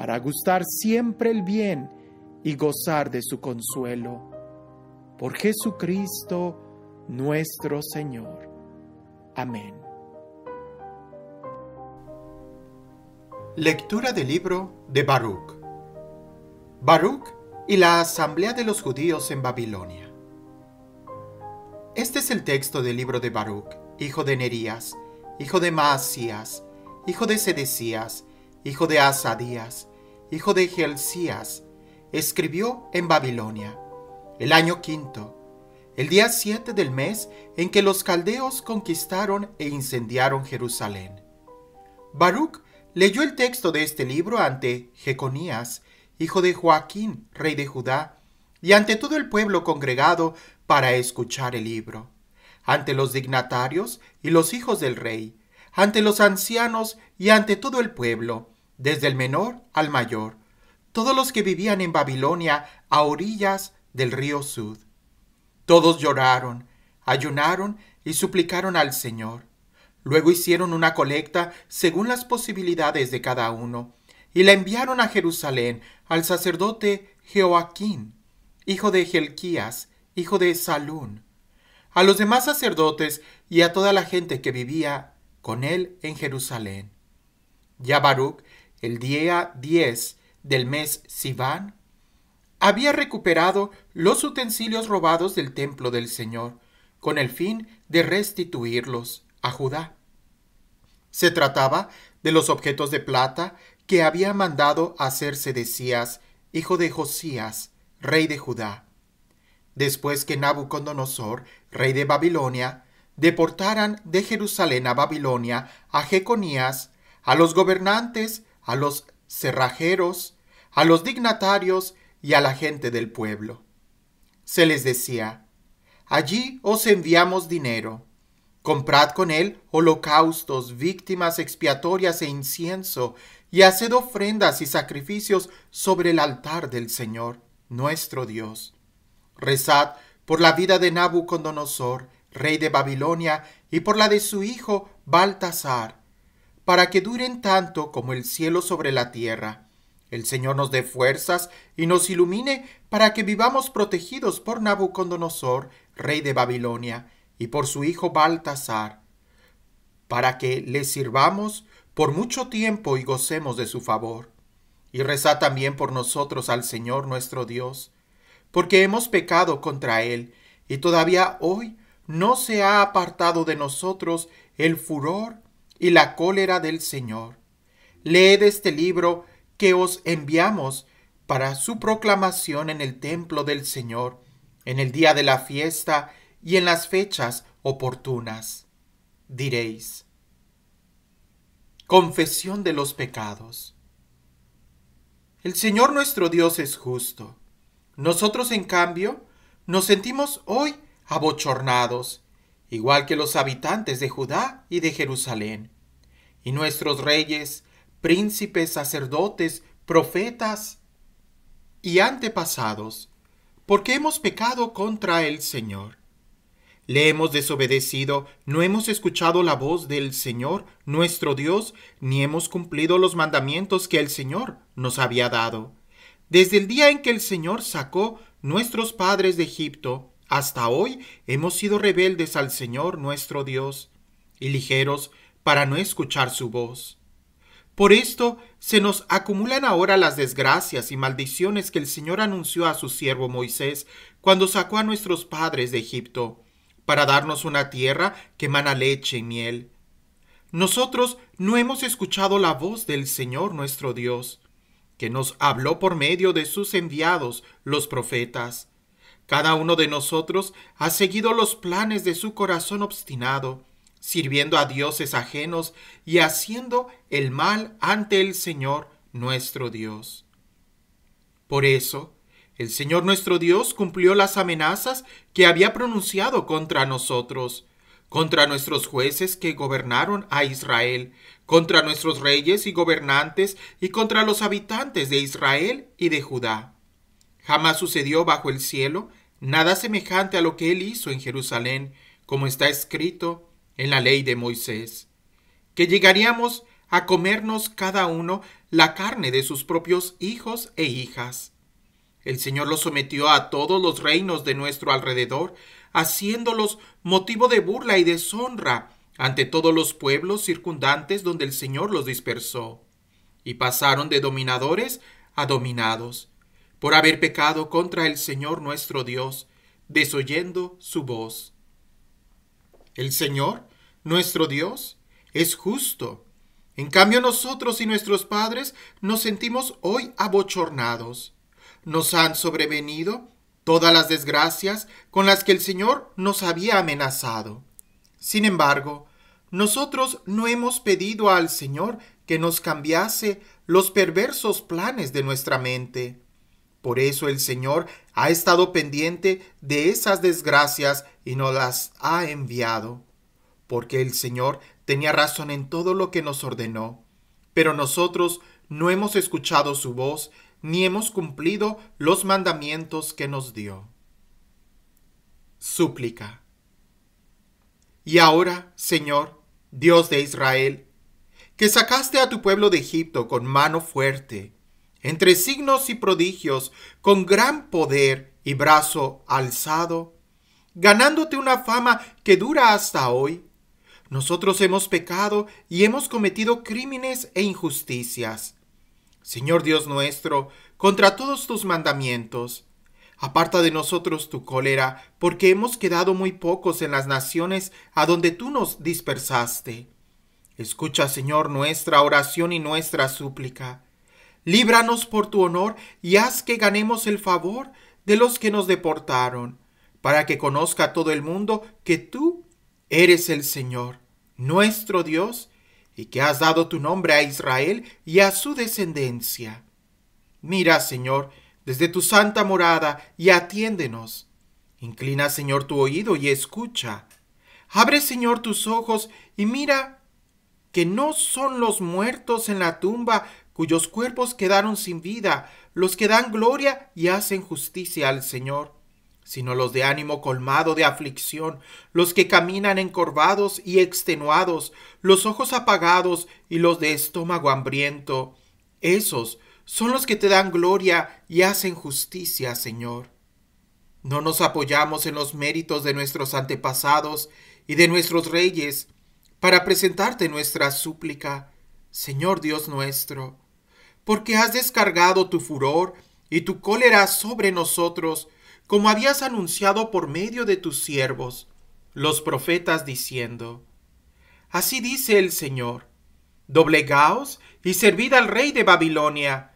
para gustar siempre el bien y gozar de su consuelo. Por Jesucristo nuestro Señor. Amén. Lectura del libro de Baruch. Baruch y la asamblea de los judíos en Babilonia. Este es el texto del libro de Baruch, hijo de Nerías, hijo de Maasías, hijo de Sedecías, hijo de Asadías, hijo de Gelsías, escribió en Babilonia, el año quinto, el día siete del mes en que los caldeos conquistaron e incendiaron Jerusalén. Baruch leyó el texto de este libro ante Jeconías, hijo de Joaquín, rey de Judá, y ante todo el pueblo congregado para escuchar el libro, ante los dignatarios y los hijos del rey, ante los ancianos y ante todo el pueblo, desde el menor al mayor, todos los que vivían en Babilonia a orillas del río Sud. Todos lloraron, ayunaron y suplicaron al Señor. Luego hicieron una colecta según las posibilidades de cada uno, y la enviaron a Jerusalén al sacerdote Jehoaquín, hijo de Helquías, hijo de Salún, a los demás sacerdotes y a toda la gente que vivía con él en Jerusalén. Ya Baruch el día 10 del mes Sivan, había recuperado los utensilios robados del templo del Señor, con el fin de restituirlos a Judá. Se trataba de los objetos de plata que había mandado hacerse Decías, hijo de Josías, rey de Judá. Después que Nabucodonosor, rey de Babilonia, deportaran de Jerusalén a Babilonia a Jeconías, a los gobernantes a los cerrajeros, a los dignatarios y a la gente del pueblo. Se les decía, Allí os enviamos dinero. Comprad con él holocaustos, víctimas expiatorias e incienso, y haced ofrendas y sacrificios sobre el altar del Señor, nuestro Dios. Rezad por la vida de Nabucodonosor, rey de Babilonia, y por la de su hijo Baltasar, para que duren tanto como el cielo sobre la tierra. El Señor nos dé fuerzas y nos ilumine para que vivamos protegidos por Nabucodonosor, rey de Babilonia, y por su hijo Baltasar, para que le sirvamos por mucho tiempo y gocemos de su favor. Y reza también por nosotros al Señor nuestro Dios, porque hemos pecado contra Él, y todavía hoy no se ha apartado de nosotros el furor y la cólera del Señor. Leed este libro que os enviamos para su proclamación en el templo del Señor, en el día de la fiesta y en las fechas oportunas. Diréis. Confesión de los pecados. El Señor nuestro Dios es justo. Nosotros, en cambio, nos sentimos hoy abochornados, igual que los habitantes de Judá y de Jerusalén y nuestros reyes, príncipes, sacerdotes, profetas y antepasados, porque hemos pecado contra el Señor. Le hemos desobedecido, no hemos escuchado la voz del Señor, nuestro Dios, ni hemos cumplido los mandamientos que el Señor nos había dado. Desde el día en que el Señor sacó nuestros padres de Egipto, hasta hoy hemos sido rebeldes al Señor nuestro Dios, y ligeros para no escuchar su voz. Por esto se nos acumulan ahora las desgracias y maldiciones que el Señor anunció a su siervo Moisés cuando sacó a nuestros padres de Egipto, para darnos una tierra que mana leche y miel. Nosotros no hemos escuchado la voz del Señor nuestro Dios, que nos habló por medio de sus enviados, los profetas. Cada uno de nosotros ha seguido los planes de su corazón obstinado, sirviendo a dioses ajenos y haciendo el mal ante el Señor nuestro Dios. Por eso, el Señor nuestro Dios cumplió las amenazas que había pronunciado contra nosotros, contra nuestros jueces que gobernaron a Israel, contra nuestros reyes y gobernantes y contra los habitantes de Israel y de Judá. Jamás sucedió bajo el cielo nada semejante a lo que él hizo en Jerusalén, como está escrito, en la ley de Moisés, que llegaríamos a comernos cada uno la carne de sus propios hijos e hijas. El Señor los sometió a todos los reinos de nuestro alrededor, haciéndolos motivo de burla y deshonra ante todos los pueblos circundantes donde el Señor los dispersó, y pasaron de dominadores a dominados, por haber pecado contra el Señor nuestro Dios, desoyendo su voz. El Señor, nuestro Dios, es justo. En cambio nosotros y nuestros padres nos sentimos hoy abochornados. Nos han sobrevenido todas las desgracias con las que el Señor nos había amenazado. Sin embargo, nosotros no hemos pedido al Señor que nos cambiase los perversos planes de nuestra mente. Por eso el Señor ha estado pendiente de esas desgracias y nos las ha enviado, porque el Señor tenía razón en todo lo que nos ordenó, pero nosotros no hemos escuchado su voz, ni hemos cumplido los mandamientos que nos dio. Súplica. Y ahora, Señor, Dios de Israel, que sacaste a tu pueblo de Egipto con mano fuerte, entre signos y prodigios, con gran poder y brazo alzado, ganándote una fama que dura hasta hoy. Nosotros hemos pecado y hemos cometido crímenes e injusticias. Señor Dios nuestro, contra todos tus mandamientos. Aparta de nosotros tu cólera, porque hemos quedado muy pocos en las naciones a donde tú nos dispersaste. Escucha, Señor, nuestra oración y nuestra súplica. Líbranos por tu honor y haz que ganemos el favor de los que nos deportaron para que conozca todo el mundo que tú eres el Señor, nuestro Dios, y que has dado tu nombre a Israel y a su descendencia. Mira, Señor, desde tu santa morada y atiéndenos. Inclina, Señor, tu oído y escucha. Abre, Señor, tus ojos y mira que no son los muertos en la tumba cuyos cuerpos quedaron sin vida, los que dan gloria y hacen justicia al Señor sino los de ánimo colmado de aflicción, los que caminan encorvados y extenuados, los ojos apagados y los de estómago hambriento. Esos son los que te dan gloria y hacen justicia, Señor. No nos apoyamos en los méritos de nuestros antepasados y de nuestros reyes para presentarte nuestra súplica, Señor Dios nuestro, porque has descargado tu furor y tu cólera sobre nosotros, como habías anunciado por medio de tus siervos, los profetas, diciendo, Así dice el Señor, doblegaos y servid al rey de Babilonia,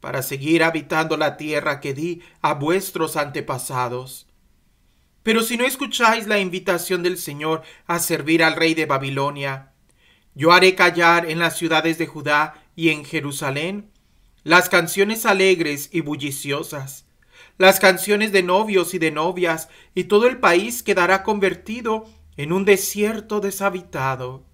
para seguir habitando la tierra que di a vuestros antepasados. Pero si no escucháis la invitación del Señor a servir al rey de Babilonia, yo haré callar en las ciudades de Judá y en Jerusalén las canciones alegres y bulliciosas, las canciones de novios y de novias, y todo el país quedará convertido en un desierto deshabitado.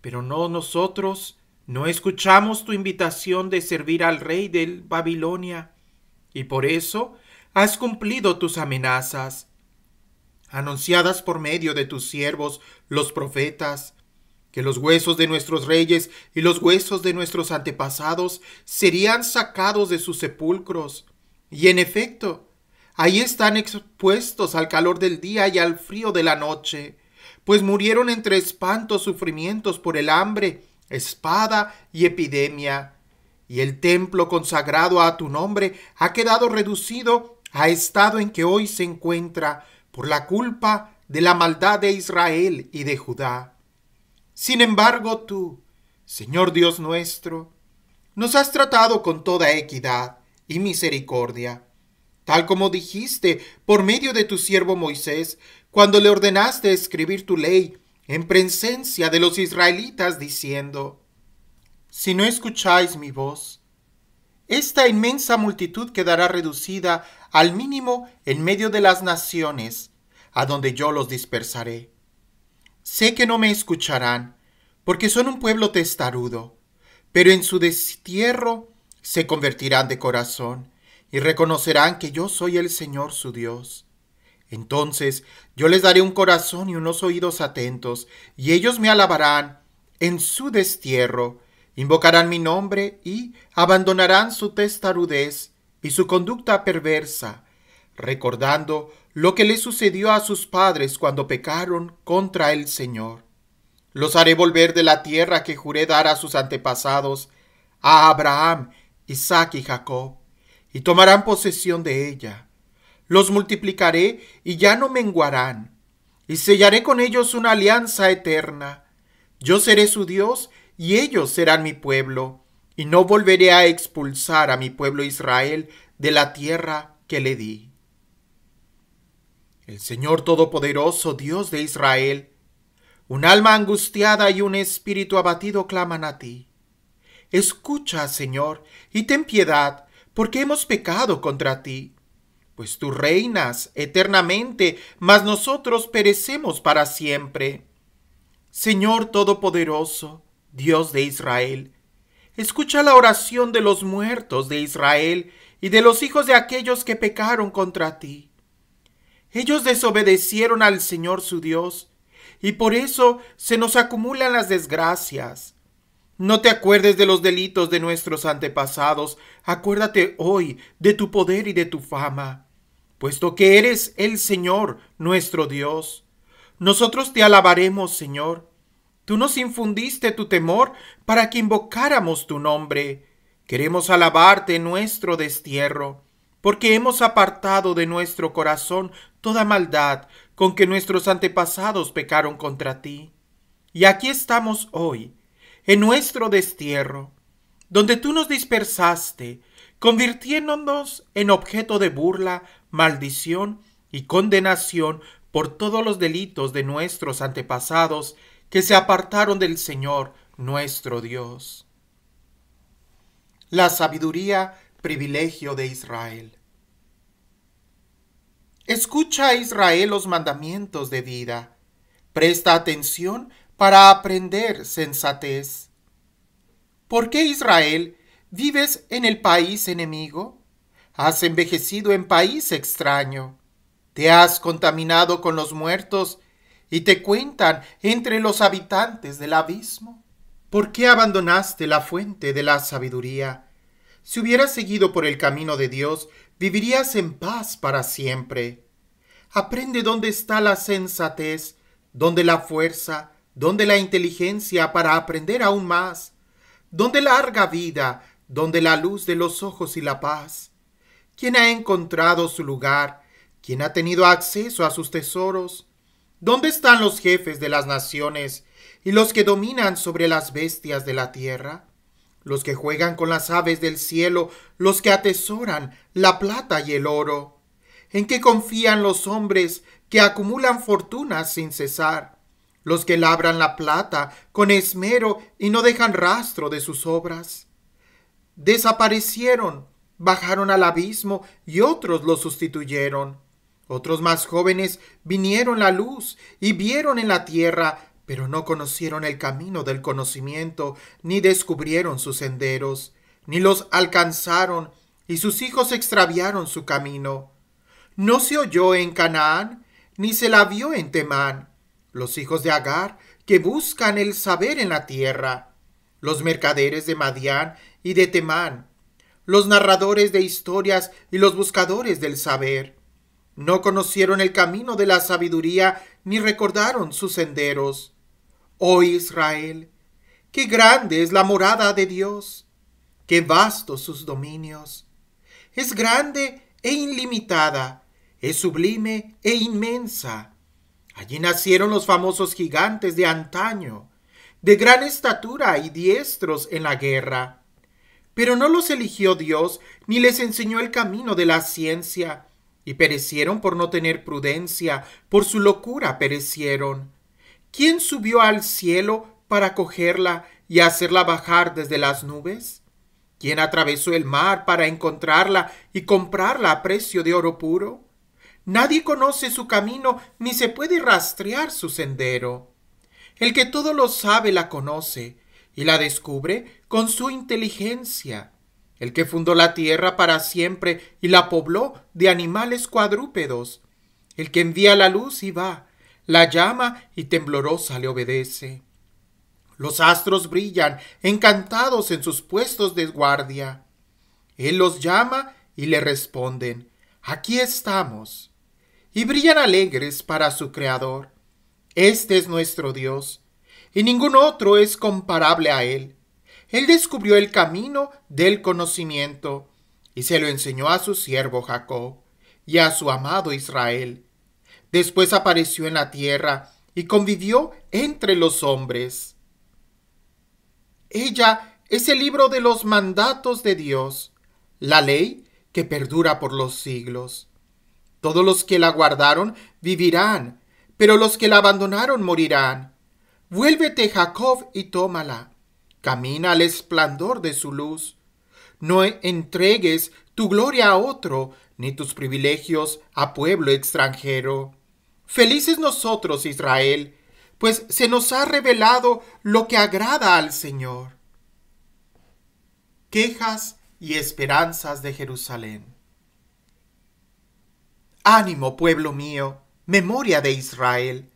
Pero no nosotros, no escuchamos tu invitación de servir al rey de Babilonia, y por eso has cumplido tus amenazas, anunciadas por medio de tus siervos, los profetas, que los huesos de nuestros reyes y los huesos de nuestros antepasados serían sacados de sus sepulcros, y en efecto, ahí están expuestos al calor del día y al frío de la noche, pues murieron entre espantos sufrimientos por el hambre, espada y epidemia. Y el templo consagrado a tu nombre ha quedado reducido a estado en que hoy se encuentra por la culpa de la maldad de Israel y de Judá. Sin embargo, tú, Señor Dios nuestro, nos has tratado con toda equidad y misericordia, tal como dijiste por medio de tu siervo Moisés, cuando le ordenaste escribir tu ley en presencia de los israelitas, diciendo, Si no escucháis mi voz, esta inmensa multitud quedará reducida al mínimo en medio de las naciones, a donde yo los dispersaré. Sé que no me escucharán, porque son un pueblo testarudo, pero en su destierro se convertirán de corazón y reconocerán que yo soy el Señor su Dios. Entonces yo les daré un corazón y unos oídos atentos, y ellos me alabarán en su destierro, invocarán mi nombre y abandonarán su testarudez y su conducta perversa, recordando lo que le sucedió a sus padres cuando pecaron contra el Señor. Los haré volver de la tierra que juré dar a sus antepasados, a Abraham Isaac y Jacob, y tomarán posesión de ella. Los multiplicaré y ya no menguarán, y sellaré con ellos una alianza eterna. Yo seré su Dios y ellos serán mi pueblo, y no volveré a expulsar a mi pueblo Israel de la tierra que le di. El Señor Todopoderoso, Dios de Israel, un alma angustiada y un espíritu abatido claman a ti. Escucha, Señor, y ten piedad, porque hemos pecado contra ti. Pues tú reinas eternamente, mas nosotros perecemos para siempre. Señor Todopoderoso, Dios de Israel, escucha la oración de los muertos de Israel y de los hijos de aquellos que pecaron contra ti. Ellos desobedecieron al Señor su Dios, y por eso se nos acumulan las desgracias no te acuerdes de los delitos de nuestros antepasados, acuérdate hoy de tu poder y de tu fama, puesto que eres el Señor nuestro Dios. Nosotros te alabaremos, Señor. Tú nos infundiste tu temor para que invocáramos tu nombre. Queremos alabarte en nuestro destierro, porque hemos apartado de nuestro corazón toda maldad con que nuestros antepasados pecaron contra ti. Y aquí estamos hoy, en nuestro destierro, donde tú nos dispersaste, convirtiéndonos en objeto de burla, maldición y condenación por todos los delitos de nuestros antepasados que se apartaron del Señor nuestro Dios. La sabiduría, privilegio de Israel. Escucha a Israel los mandamientos de vida. Presta atención para aprender sensatez. ¿Por qué Israel vives en el país enemigo? Has envejecido en país extraño. Te has contaminado con los muertos y te cuentan entre los habitantes del abismo. ¿Por qué abandonaste la fuente de la sabiduría? Si hubieras seguido por el camino de Dios, vivirías en paz para siempre. Aprende dónde está la sensatez, dónde la fuerza, ¿Dónde la inteligencia para aprender aún más, la larga vida, donde la luz de los ojos y la paz. ¿Quién ha encontrado su lugar, ¿Quién ha tenido acceso a sus tesoros, ¿Dónde están los jefes de las naciones y los que dominan sobre las bestias de la tierra? Los que juegan con las aves del cielo, los que atesoran la plata y el oro. ¿En qué confían los hombres que acumulan fortunas sin cesar? los que labran la plata con esmero y no dejan rastro de sus obras. Desaparecieron, bajaron al abismo y otros los sustituyeron. Otros más jóvenes vinieron la luz y vieron en la tierra, pero no conocieron el camino del conocimiento, ni descubrieron sus senderos, ni los alcanzaron, y sus hijos extraviaron su camino. No se oyó en Canaán, ni se la vio en Temán, los hijos de Agar, que buscan el saber en la tierra, los mercaderes de Madián y de Temán, los narradores de historias y los buscadores del saber. No conocieron el camino de la sabiduría ni recordaron sus senderos. Oh Israel, qué grande es la morada de Dios, qué vastos sus dominios. Es grande e ilimitada, es sublime e inmensa. Allí nacieron los famosos gigantes de antaño, de gran estatura y diestros en la guerra. Pero no los eligió Dios ni les enseñó el camino de la ciencia, y perecieron por no tener prudencia, por su locura perecieron. ¿Quién subió al cielo para cogerla y hacerla bajar desde las nubes? ¿Quién atravesó el mar para encontrarla y comprarla a precio de oro puro? Nadie conoce su camino ni se puede rastrear su sendero. El que todo lo sabe la conoce y la descubre con su inteligencia. El que fundó la tierra para siempre y la pobló de animales cuadrúpedos. El que envía la luz y va, la llama y temblorosa le obedece. Los astros brillan, encantados en sus puestos de guardia. Él los llama y le responden, aquí estamos y brillan alegres para su Creador. Este es nuestro Dios, y ningún otro es comparable a Él. Él descubrió el camino del conocimiento, y se lo enseñó a su siervo Jacob y a su amado Israel. Después apareció en la tierra y convivió entre los hombres. Ella es el libro de los mandatos de Dios, la ley que perdura por los siglos. Todos los que la guardaron vivirán, pero los que la abandonaron morirán. Vuélvete, Jacob, y tómala. Camina al esplendor de su luz. No entregues tu gloria a otro, ni tus privilegios a pueblo extranjero. Felices nosotros, Israel, pues se nos ha revelado lo que agrada al Señor. Quejas y esperanzas de Jerusalén. Ánimo, pueblo mío, memoria de Israel.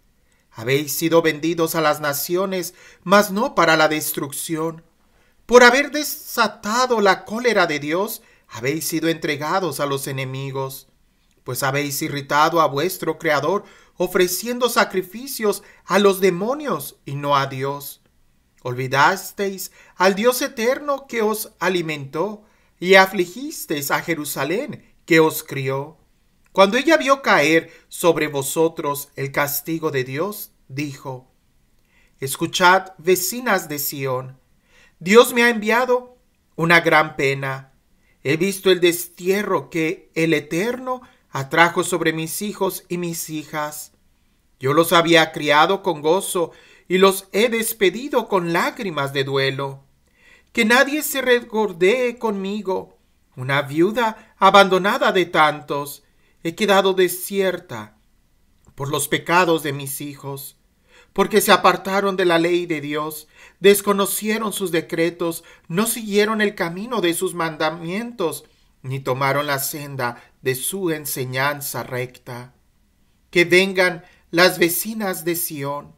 Habéis sido vendidos a las naciones, mas no para la destrucción. Por haber desatado la cólera de Dios, habéis sido entregados a los enemigos, pues habéis irritado a vuestro Creador ofreciendo sacrificios a los demonios y no a Dios. Olvidasteis al Dios eterno que os alimentó y afligisteis a Jerusalén que os crió. Cuando ella vio caer sobre vosotros el castigo de Dios, dijo, Escuchad, vecinas de Sión, Dios me ha enviado una gran pena. He visto el destierro que el Eterno atrajo sobre mis hijos y mis hijas. Yo los había criado con gozo y los he despedido con lágrimas de duelo. Que nadie se regordee conmigo, una viuda abandonada de tantos, he quedado desierta por los pecados de mis hijos, porque se apartaron de la ley de Dios, desconocieron sus decretos, no siguieron el camino de sus mandamientos, ni tomaron la senda de su enseñanza recta. Que vengan las vecinas de Sión.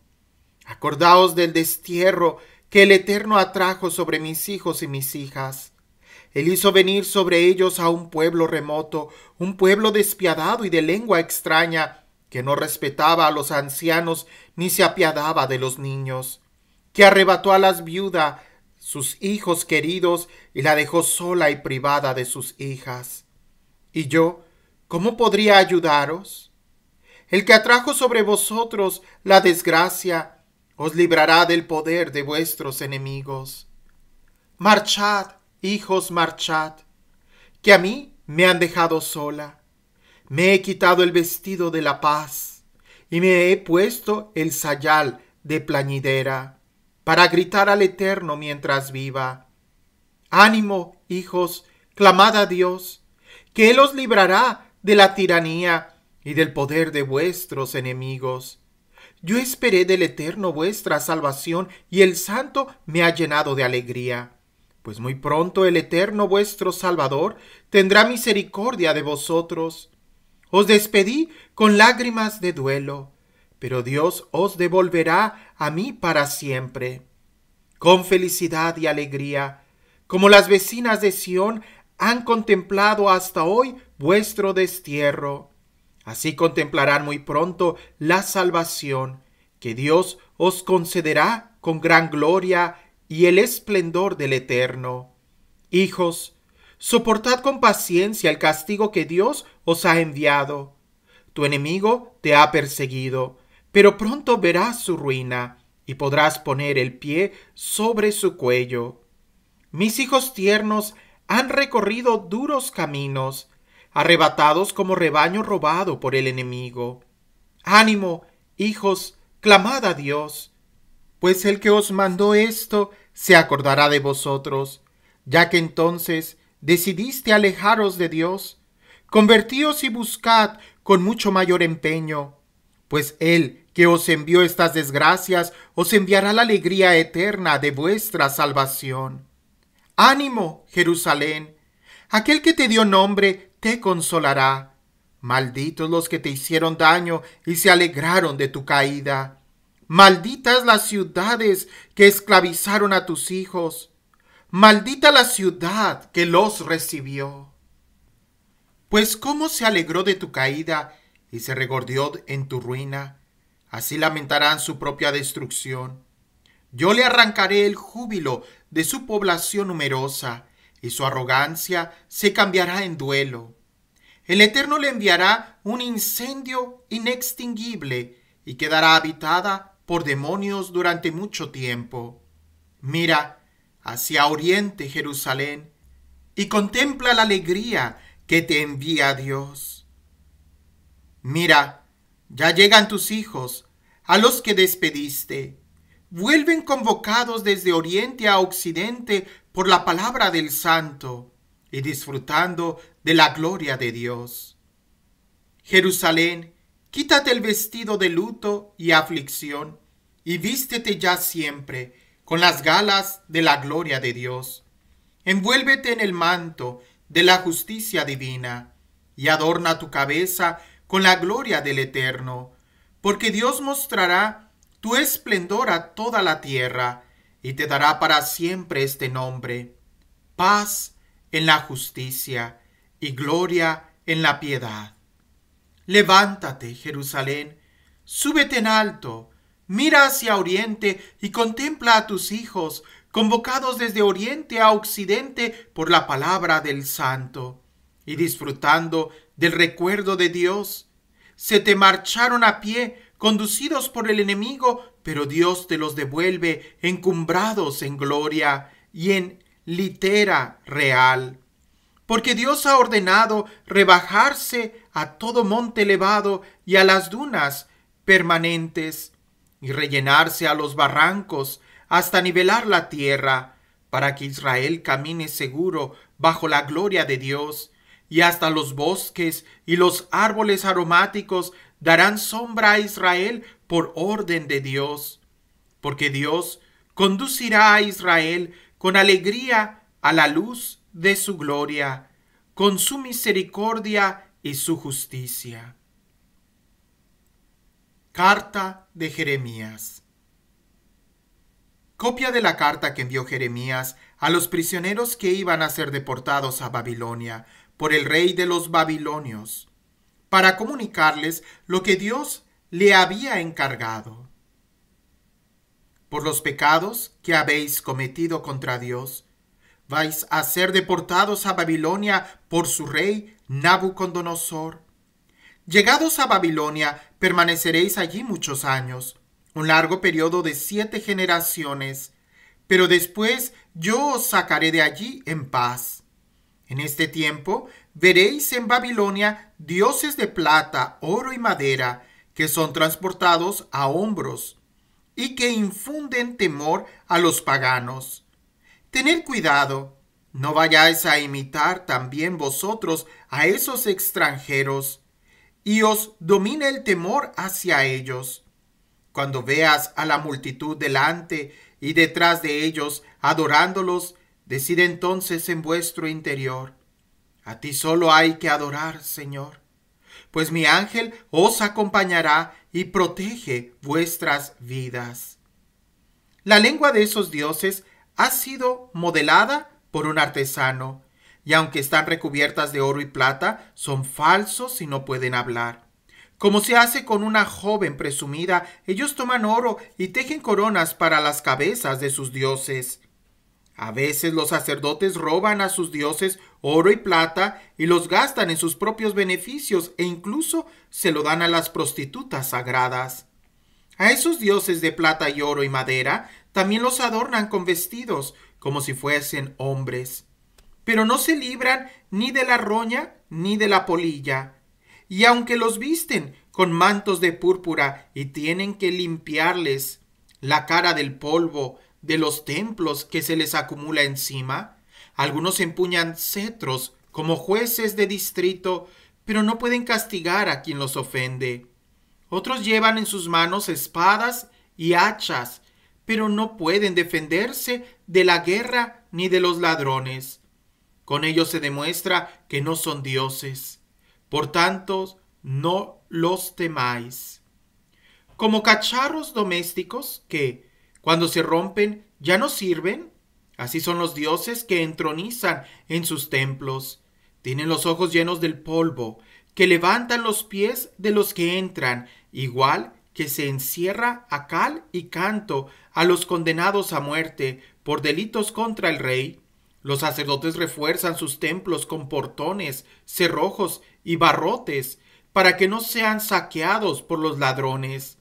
Acordaos del destierro que el Eterno atrajo sobre mis hijos y mis hijas él hizo venir sobre ellos a un pueblo remoto, un pueblo despiadado y de lengua extraña, que no respetaba a los ancianos ni se apiadaba de los niños, que arrebató a las viudas sus hijos queridos y la dejó sola y privada de sus hijas. Y yo, ¿cómo podría ayudaros? El que atrajo sobre vosotros la desgracia, os librará del poder de vuestros enemigos. Marchad, hijos marchad, que a mí me han dejado sola. Me he quitado el vestido de la paz y me he puesto el sayal de plañidera para gritar al Eterno mientras viva. Ánimo, hijos, clamad a Dios, que Él os librará de la tiranía y del poder de vuestros enemigos. Yo esperé del Eterno vuestra salvación y el Santo me ha llenado de alegría pues muy pronto el Eterno vuestro Salvador tendrá misericordia de vosotros. Os despedí con lágrimas de duelo, pero Dios os devolverá a mí para siempre. Con felicidad y alegría, como las vecinas de Sión han contemplado hasta hoy vuestro destierro. Así contemplarán muy pronto la salvación que Dios os concederá con gran gloria y el esplendor del Eterno. Hijos, soportad con paciencia el castigo que Dios os ha enviado. Tu enemigo te ha perseguido, pero pronto verás su ruina y podrás poner el pie sobre su cuello. Mis hijos tiernos han recorrido duros caminos, arrebatados como rebaño robado por el enemigo. Ánimo, hijos, clamad a Dios, pues el que os mandó esto se acordará de vosotros, ya que entonces decidiste alejaros de Dios, convertíos y buscad con mucho mayor empeño, pues Él que os envió estas desgracias os enviará la alegría eterna de vuestra salvación. Ánimo, Jerusalén, aquel que te dio nombre te consolará. Malditos los que te hicieron daño y se alegraron de tu caída. Malditas las ciudades que esclavizaron a tus hijos. Maldita la ciudad que los recibió. Pues cómo se alegró de tu caída y se regordió en tu ruina. Así lamentarán su propia destrucción. Yo le arrancaré el júbilo de su población numerosa, y su arrogancia se cambiará en duelo. El Eterno le enviará un incendio inextinguible, y quedará habitada por demonios durante mucho tiempo. Mira hacia oriente Jerusalén y contempla la alegría que te envía Dios. Mira, ya llegan tus hijos, a los que despediste. Vuelven convocados desde oriente a occidente por la palabra del Santo y disfrutando de la gloria de Dios. Jerusalén, Quítate el vestido de luto y aflicción, y vístete ya siempre con las galas de la gloria de Dios. Envuélvete en el manto de la justicia divina, y adorna tu cabeza con la gloria del Eterno, porque Dios mostrará tu esplendor a toda la tierra, y te dará para siempre este nombre, paz en la justicia y gloria en la piedad Levántate, Jerusalén, súbete en alto, mira hacia oriente y contempla a tus hijos, convocados desde oriente a occidente por la palabra del Santo, y mm. disfrutando del recuerdo de Dios. Se te marcharon a pie, conducidos por el enemigo, pero Dios te los devuelve encumbrados en gloria y en litera real. Porque Dios ha ordenado rebajarse a todo monte elevado y a las dunas permanentes, y rellenarse a los barrancos hasta nivelar la tierra, para que Israel camine seguro bajo la gloria de Dios, y hasta los bosques y los árboles aromáticos darán sombra a Israel por orden de Dios, porque Dios conducirá a Israel con alegría a la luz de su gloria, con su misericordia y su justicia. Carta de Jeremías. Copia de la carta que envió Jeremías a los prisioneros que iban a ser deportados a Babilonia por el rey de los babilonios, para comunicarles lo que Dios le había encargado. Por los pecados que habéis cometido contra Dios, vais a ser deportados a Babilonia por su rey Nabucodonosor. Llegados a Babilonia, permaneceréis allí muchos años, un largo periodo de siete generaciones, pero después yo os sacaré de allí en paz. En este tiempo veréis en Babilonia dioses de plata, oro y madera, que son transportados a hombros, y que infunden temor a los paganos Tened cuidado, no vayáis a imitar también vosotros a esos extranjeros, y os domine el temor hacia ellos. Cuando veas a la multitud delante y detrás de ellos adorándolos, decide entonces en vuestro interior, a ti solo hay que adorar, Señor, pues mi ángel os acompañará y protege vuestras vidas. La lengua de esos dioses ha sido modelada por un artesano, y aunque están recubiertas de oro y plata, son falsos y no pueden hablar. Como se hace con una joven presumida, ellos toman oro y tejen coronas para las cabezas de sus dioses. A veces los sacerdotes roban a sus dioses oro y plata y los gastan en sus propios beneficios e incluso se lo dan a las prostitutas sagradas. A esos dioses de plata y oro y madera también los adornan con vestidos, como si fuesen hombres. Pero no se libran ni de la roña ni de la polilla. Y aunque los visten con mantos de púrpura y tienen que limpiarles la cara del polvo de los templos que se les acumula encima, algunos empuñan cetros como jueces de distrito, pero no pueden castigar a quien los ofende. Otros llevan en sus manos espadas y hachas pero no pueden defenderse de la guerra ni de los ladrones. Con ello se demuestra que no son dioses. Por tanto, no los temáis. Como cacharros domésticos que, cuando se rompen, ya no sirven, así son los dioses que entronizan en sus templos. Tienen los ojos llenos del polvo, que levantan los pies de los que entran, igual que se encierra a cal y canto a los condenados a muerte por delitos contra el rey. Los sacerdotes refuerzan sus templos con portones, cerrojos y barrotes para que no sean saqueados por los ladrones.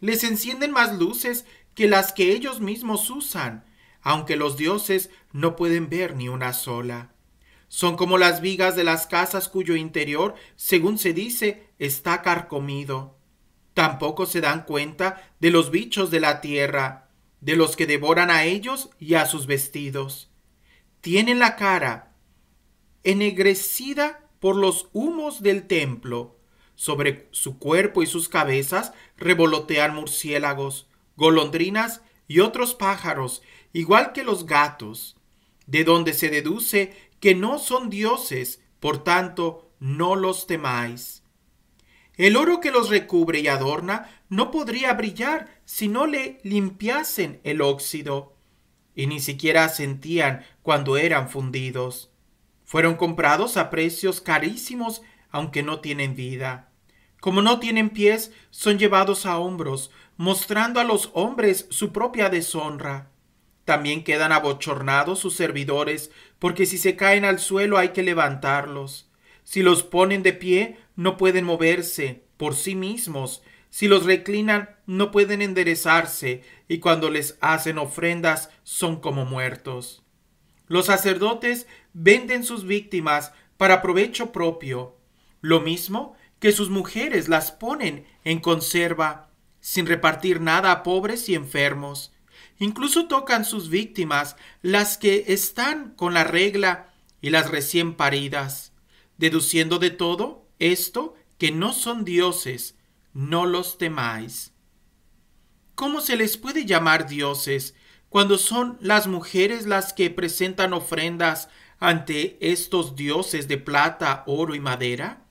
Les encienden más luces que las que ellos mismos usan, aunque los dioses no pueden ver ni una sola. Son como las vigas de las casas cuyo interior, según se dice, está carcomido tampoco se dan cuenta de los bichos de la tierra, de los que devoran a ellos y a sus vestidos. Tienen la cara ennegrecida por los humos del templo. Sobre su cuerpo y sus cabezas revolotean murciélagos, golondrinas y otros pájaros, igual que los gatos, de donde se deduce que no son dioses, por tanto, no los temáis. El oro que los recubre y adorna no podría brillar si no le limpiasen el óxido, y ni siquiera sentían cuando eran fundidos. Fueron comprados a precios carísimos, aunque no tienen vida. Como no tienen pies, son llevados a hombros, mostrando a los hombres su propia deshonra. También quedan abochornados sus servidores, porque si se caen al suelo hay que levantarlos. Si los ponen de pie, no pueden moverse por sí mismos, si los reclinan no pueden enderezarse, y cuando les hacen ofrendas son como muertos. Los sacerdotes venden sus víctimas para provecho propio, lo mismo que sus mujeres las ponen en conserva, sin repartir nada a pobres y enfermos. Incluso tocan sus víctimas, las que están con la regla y las recién paridas, deduciendo de todo esto que no son dioses, no los temáis. ¿Cómo se les puede llamar dioses cuando son las mujeres las que presentan ofrendas ante estos dioses de plata, oro y madera?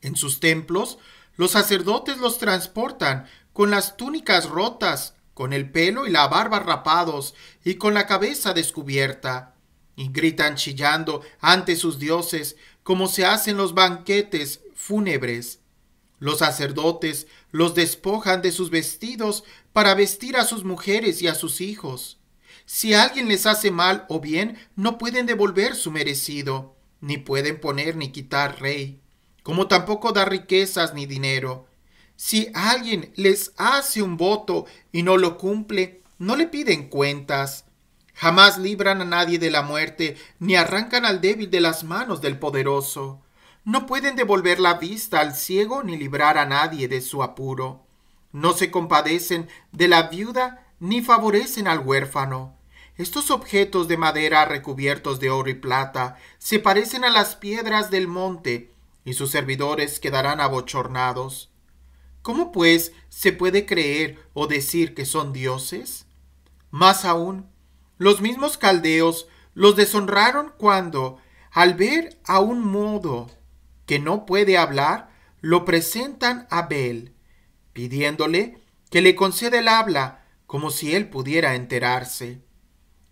En sus templos, los sacerdotes los transportan con las túnicas rotas, con el pelo y la barba rapados y con la cabeza descubierta, y gritan chillando ante sus dioses, como se hacen los banquetes fúnebres. Los sacerdotes los despojan de sus vestidos para vestir a sus mujeres y a sus hijos. Si alguien les hace mal o bien, no pueden devolver su merecido, ni pueden poner ni quitar rey, como tampoco da riquezas ni dinero. Si alguien les hace un voto y no lo cumple, no le piden cuentas. Jamás libran a nadie de la muerte, ni arrancan al débil de las manos del poderoso. No pueden devolver la vista al ciego, ni librar a nadie de su apuro. No se compadecen de la viuda, ni favorecen al huérfano. Estos objetos de madera recubiertos de oro y plata se parecen a las piedras del monte, y sus servidores quedarán abochornados. ¿Cómo pues se puede creer o decir que son dioses? Más aún, los mismos caldeos los deshonraron cuando, al ver a un modo que no puede hablar, lo presentan a Bel, pidiéndole que le conceda el habla como si él pudiera enterarse.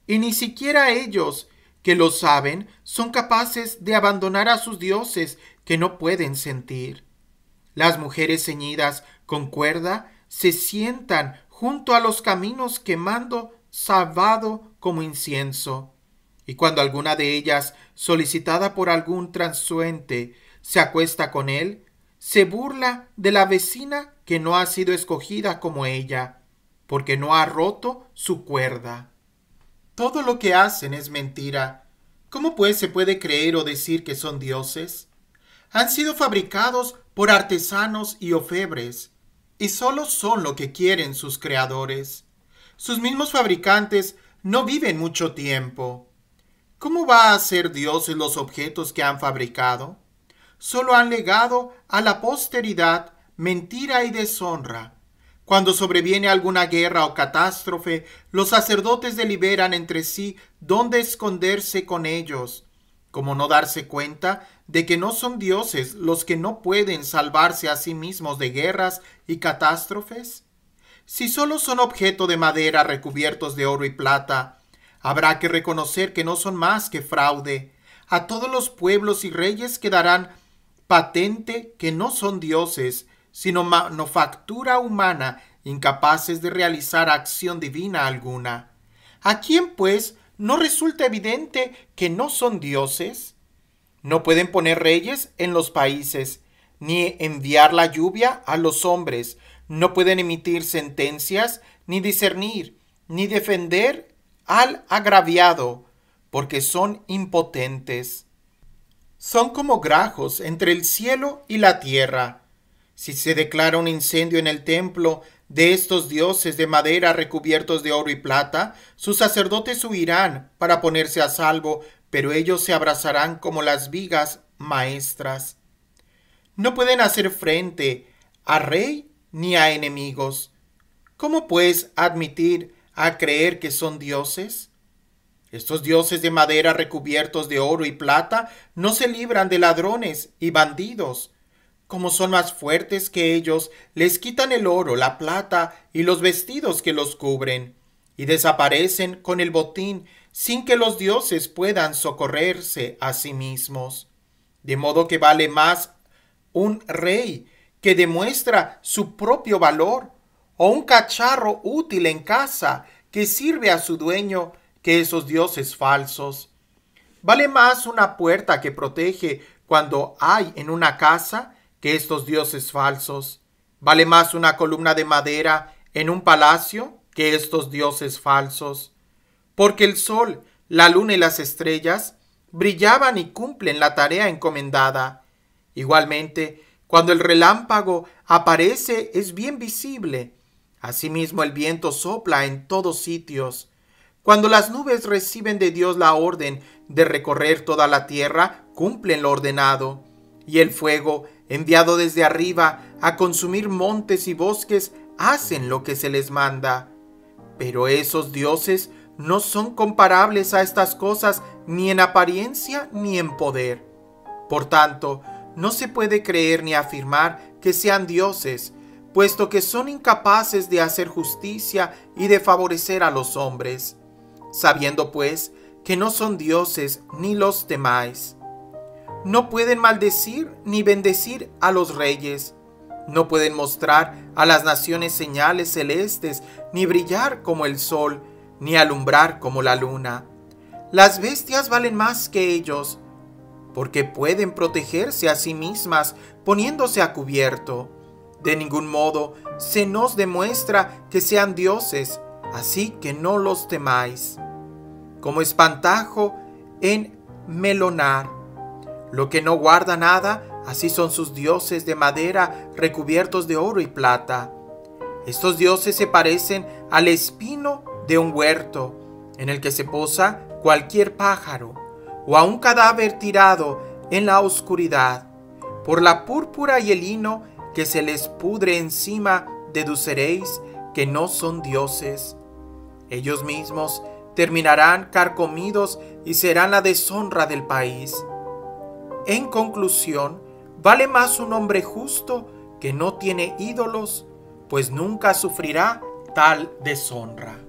Y ni siquiera ellos, que lo saben, son capaces de abandonar a sus dioses que no pueden sentir. Las mujeres ceñidas con cuerda se sientan junto a los caminos quemando salvado como incienso. Y cuando alguna de ellas, solicitada por algún transuente, se acuesta con él, se burla de la vecina que no ha sido escogida como ella, porque no ha roto su cuerda. Todo lo que hacen es mentira. ¿Cómo pues se puede creer o decir que son dioses? Han sido fabricados por artesanos y ofebres, y solo son lo que quieren sus creadores sus mismos fabricantes no viven mucho tiempo. ¿Cómo va a ser dioses los objetos que han fabricado? Solo han legado a la posteridad mentira y deshonra. Cuando sobreviene alguna guerra o catástrofe, los sacerdotes deliberan entre sí dónde esconderse con ellos, como no darse cuenta de que no son dioses los que no pueden salvarse a sí mismos de guerras y catástrofes. Si solo son objeto de madera recubiertos de oro y plata, habrá que reconocer que no son más que fraude. A todos los pueblos y reyes quedarán patente que no son dioses, sino manufactura humana, incapaces de realizar acción divina alguna. ¿A quién, pues, no resulta evidente que no son dioses? No pueden poner reyes en los países, ni enviar la lluvia a los hombres, no pueden emitir sentencias, ni discernir, ni defender al agraviado, porque son impotentes. Son como grajos entre el cielo y la tierra. Si se declara un incendio en el templo de estos dioses de madera recubiertos de oro y plata, sus sacerdotes huirán para ponerse a salvo, pero ellos se abrazarán como las vigas maestras. No pueden hacer frente a rey ni a enemigos. ¿Cómo pues admitir a creer que son dioses? Estos dioses de madera recubiertos de oro y plata no se libran de ladrones y bandidos. Como son más fuertes que ellos, les quitan el oro, la plata y los vestidos que los cubren, y desaparecen con el botín sin que los dioses puedan socorrerse a sí mismos. De modo que vale más un rey que demuestra su propio valor, o un cacharro útil en casa que sirve a su dueño que esos dioses falsos. Vale más una puerta que protege cuando hay en una casa que estos dioses falsos. Vale más una columna de madera en un palacio que estos dioses falsos. Porque el sol, la luna y las estrellas brillaban y cumplen la tarea encomendada. Igualmente, cuando el relámpago aparece es bien visible. Asimismo el viento sopla en todos sitios. Cuando las nubes reciben de Dios la orden de recorrer toda la tierra, cumplen lo ordenado. Y el fuego, enviado desde arriba a consumir montes y bosques, hacen lo que se les manda. Pero esos dioses no son comparables a estas cosas ni en apariencia ni en poder. Por tanto, no se puede creer ni afirmar que sean dioses, puesto que son incapaces de hacer justicia y de favorecer a los hombres. Sabiendo pues que no son dioses ni los temáis. No pueden maldecir ni bendecir a los reyes. No pueden mostrar a las naciones señales celestes, ni brillar como el sol, ni alumbrar como la luna. Las bestias valen más que ellos, porque pueden protegerse a sí mismas poniéndose a cubierto. De ningún modo se nos demuestra que sean dioses, así que no los temáis. Como espantajo en melonar. Lo que no guarda nada, así son sus dioses de madera recubiertos de oro y plata. Estos dioses se parecen al espino de un huerto, en el que se posa cualquier pájaro o a un cadáver tirado en la oscuridad, por la púrpura y el hino que se les pudre encima, deduceréis que no son dioses. Ellos mismos terminarán carcomidos y serán la deshonra del país. En conclusión, vale más un hombre justo que no tiene ídolos, pues nunca sufrirá tal deshonra.